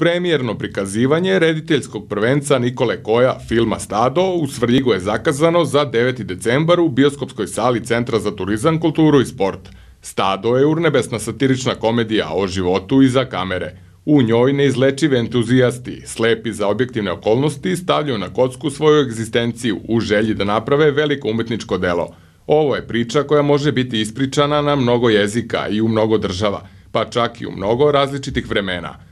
Premijerno prikazivanje rediteljskog prvenca Nikole Koja filma Stado u Svrljigu je zakazano za 9. decembar u bioskopskoj sali Centra za turizam, kulturu i sport. Stado je urnebesna satirična komedija o životu iza kamere. U njoj neizlečivi entuzijasti, slepi za objektivne okolnosti, stavljaju na kocku svoju egzistenciju u želji da naprave veliko umetničko delo. Ovo je priča koja može biti ispričana na mnogo jezika i u mnogo država, pa čak i u mnogo različitih vremena –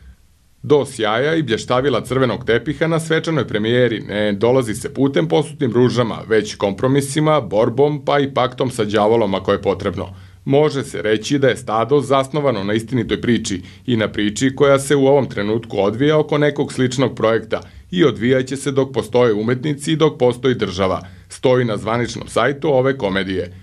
do sjaja i blještavila crvenog tepiha na svečanoj premijeri ne dolazi se putem posutnim ružama, već kompromisima, borbom pa i paktom sa đavolom ako je potrebno. Može se reći da je stado zasnovano na istinitoj priči i na priči koja se u ovom trenutku odvija oko nekog sličnog projekta i odvijaće se dok postoje umetnici i dok postoji država, stoji na zvaničnom sajtu ove komedije.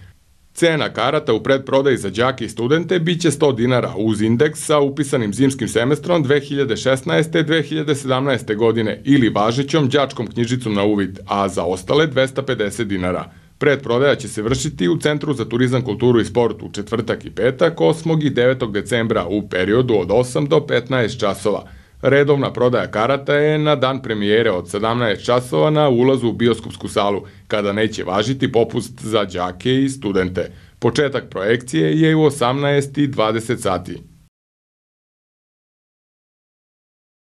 Cena karata u predprodaji za đake i studente biće 100 dinara uz indeks sa upisanim zimskim semestrom 2016. 2017. godine ili važećom đačkom knjižicom na uvid, a za ostale 250 dinara. Predprodaja će se vršiti u Centru za turizam, kulturu i sport u četvrtak i petak 8. i 9. decembra u periodu od 8 do 15 časova. Redovna prodaja karata je na dan premijere od 17 časova na ulazu u bioskopsku salu, kada neće važiti popust za đake i studente. Početak projekcije je u 18.20 sati.